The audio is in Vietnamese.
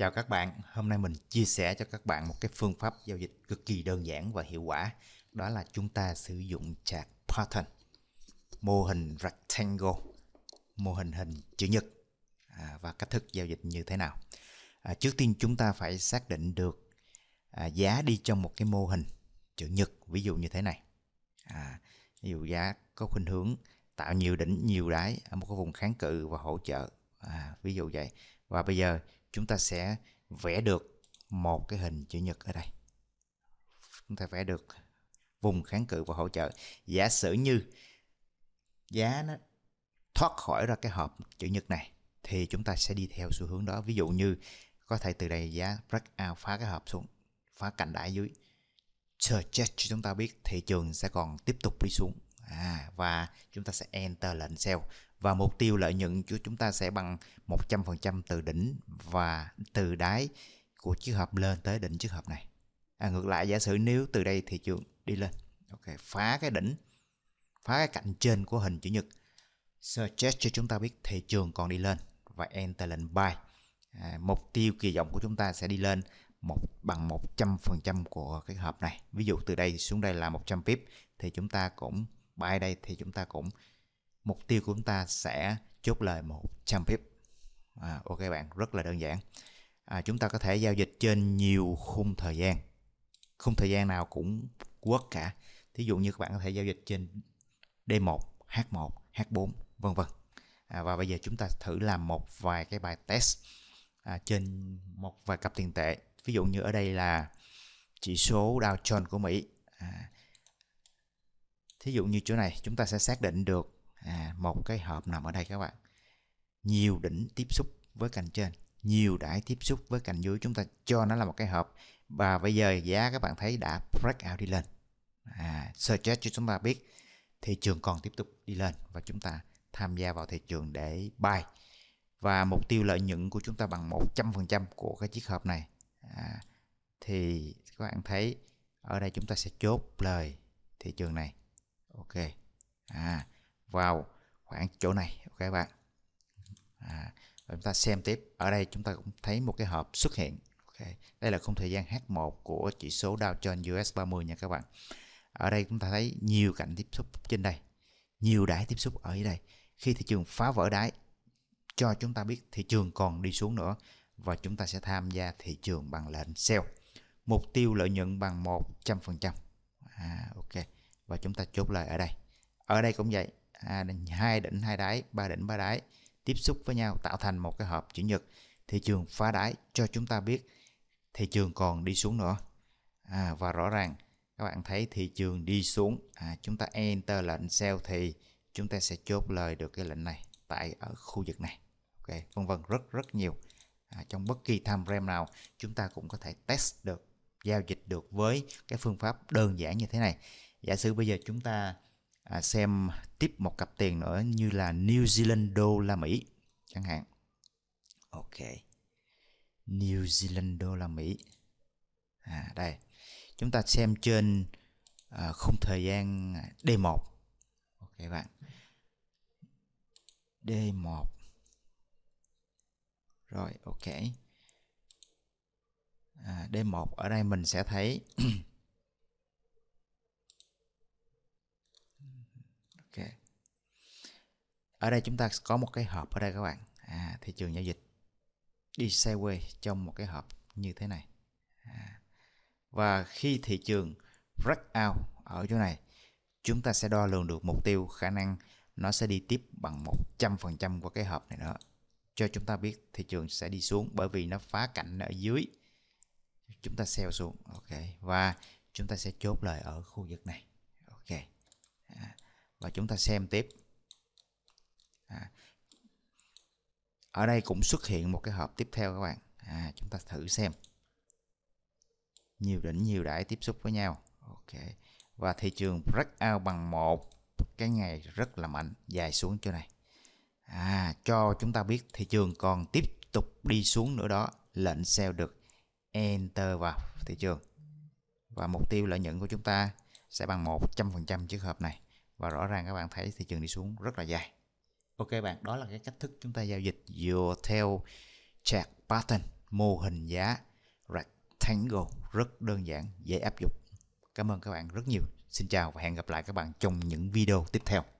Chào các bạn, hôm nay mình chia sẻ cho các bạn một cái phương pháp giao dịch cực kỳ đơn giản và hiệu quả Đó là chúng ta sử dụng chart pattern Mô hình rectangle, mô hình hình chữ nhật à, Và cách thức giao dịch như thế nào à, Trước tiên chúng ta phải xác định được à, giá đi trong một cái mô hình chữ nhật Ví dụ như thế này à, Ví dụ giá có khuynh hướng tạo nhiều đỉnh nhiều đáy ở một cái vùng kháng cự và hỗ trợ à, ví dụ vậy và bây giờ chúng ta sẽ vẽ được một cái hình chữ nhật ở đây chúng ta vẽ được vùng kháng cự và hỗ trợ giả sử như giá nó thoát khỏi ra cái hộp chữ nhật này thì chúng ta sẽ đi theo xu hướng đó ví dụ như có thể từ đây giá break out phá cái hộp xuống phá cành đáy dưới chờ chết cho chúng ta biết thị trường sẽ còn tiếp tục đi xuống à, và chúng ta sẽ enter lệnh sell và mục tiêu lợi nhuận của chúng ta sẽ bằng 100% từ đỉnh và từ đáy của chiếc hộp lên tới đỉnh chiếc hộp này. À, ngược lại giả sử nếu từ đây thị trường đi lên, ok phá cái đỉnh, phá cái cạnh trên của hình chữ nhật, suggest cho chúng ta biết thị trường còn đi lên và enter lệnh buy. À, mục tiêu kỳ vọng của chúng ta sẽ đi lên một bằng 100% của cái hộp này. Ví dụ từ đây xuống đây là 100 pip thì chúng ta cũng buy đây thì chúng ta cũng mục tiêu của chúng ta sẽ chốt lời 100 pip à, ok bạn rất là đơn giản à, chúng ta có thể giao dịch trên nhiều khung thời gian khung thời gian nào cũng work cả thí dụ như các bạn có thể giao dịch trên D1 H1 H4 vân vân à, và bây giờ chúng ta thử làm một vài cái bài test à, trên một vài cặp tiền tệ ví dụ như ở đây là chỉ số Dow Jones của Mỹ à, thí dụ như chỗ này chúng ta sẽ xác định được à, một cái hộp nằm ở đây các bạn nhiều đỉnh tiếp xúc với cành trên nhiều đải tiếp xúc với cành dưới chúng ta cho nó là một cái hộp và bây giờ giá các bạn thấy đã break out đi lên à, suggest cho chúng ta biết thị trường còn tiếp tục đi lên và chúng ta tham gia vào thị trường để buy và mục tiêu lợi nhuận của chúng ta bằng 100% của cái chiếc hộp này à, thì các bạn thấy ở đây chúng ta sẽ chốt lời thị trường này ok à vào khoảng chỗ này ok các bạn à, chúng ta xem tiếp ở đây chúng ta cũng thấy một cái hộp xuất hiện ok đây là khung thời gian H1 của chỉ số Dow Jones US 30 nha các bạn ở đây chúng ta thấy nhiều cạnh tiếp xúc trên đây nhiều đáy tiếp xúc ở đây khi thị trường phá vỡ đáy cho chúng ta biết thị trường còn đi xuống nữa và chúng ta sẽ tham gia thị trường bằng lệnh sell mục tiêu lợi nhuận bằng 100% à, ok và chúng ta chốt lời ở đây ở đây cũng vậy À, hai đỉnh hai đáy ba đỉnh ba đáy tiếp xúc với nhau tạo thành một cái hộp chữ nhật thị trường phá đáy cho chúng ta biết thị trường còn đi xuống nữa à, và rõ ràng các bạn thấy thị trường đi xuống à, chúng ta enter lệnh sell thì chúng ta sẽ chốt lời được cái lệnh này tại ở khu vực này ok vân vân rất rất nhiều à, trong bất kỳ time frame nào chúng ta cũng có thể test được giao dịch được với cái phương pháp đơn giản như thế này giả sử bây giờ chúng ta à, xem tiếp một cặp tiền nữa như là New Zealand đô la Mỹ chẳng hạn. Ok. New Zealand đô la Mỹ. À đây. Chúng ta xem trên uh, khung thời gian D1. Ok bạn. D1. Rồi ok. À, D1 ở đây mình sẽ thấy ok ở đây chúng ta có một cái hộp ở đây các bạn à, thị trường giao dịch đi sideways trong một cái hộp như thế này à. và khi thị trường break out ở chỗ này chúng ta sẽ đo lường được mục tiêu khả năng nó sẽ đi tiếp bằng 100% của cái hộp này nữa cho chúng ta biết thị trường sẽ đi xuống bởi vì nó phá cảnh ở dưới chúng ta sell xuống ok và chúng ta sẽ chốt lời ở khu vực này chúng ta xem tiếp à, ở đây cũng xuất hiện một cái hộp tiếp theo các bạn à, chúng ta thử xem nhiều đỉnh nhiều đãi tiếp xúc với nhau ok và thị trường breakout bằng một cái ngày rất là mạnh dài xuống chỗ này à cho chúng ta biết thị trường còn tiếp tục đi xuống nữa đó lệnh sell được enter vào thị trường và mục tiêu lợi nhuận của chúng ta sẽ bằng 100% chiếc hộp này và rõ ràng các bạn thấy thị trường đi xuống rất là dài ok bạn đó là cái cách thức chúng ta giao dịch dựa theo chart pattern mô hình giá rectangle rất đơn giản dễ áp dụng cảm ơn các bạn rất nhiều xin chào và hẹn gặp lại các bạn trong những video tiếp theo